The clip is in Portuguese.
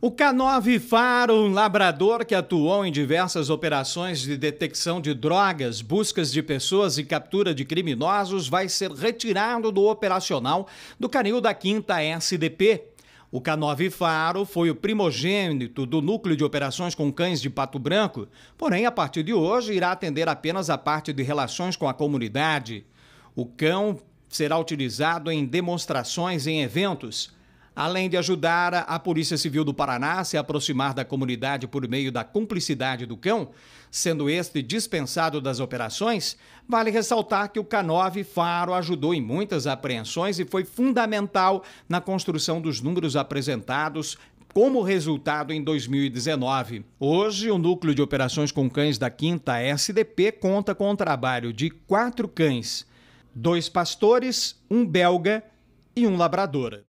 O K9 Faro, um labrador que atuou em diversas operações de detecção de drogas, buscas de pessoas e captura de criminosos, vai ser retirado do operacional do canil da 5 SDP. O K9 Faro foi o primogênito do núcleo de operações com cães de Pato Branco, porém, a partir de hoje, irá atender apenas a parte de relações com a comunidade. O cão será utilizado em demonstrações em eventos além de ajudar a Polícia Civil do Paraná a se aproximar da comunidade por meio da cumplicidade do cão, sendo este dispensado das operações, vale ressaltar que o K9 Faro ajudou em muitas apreensões e foi fundamental na construção dos números apresentados como resultado em 2019. Hoje, o Núcleo de Operações com Cães da 5 SDP conta com o trabalho de quatro cães, dois pastores, um belga e um labrador.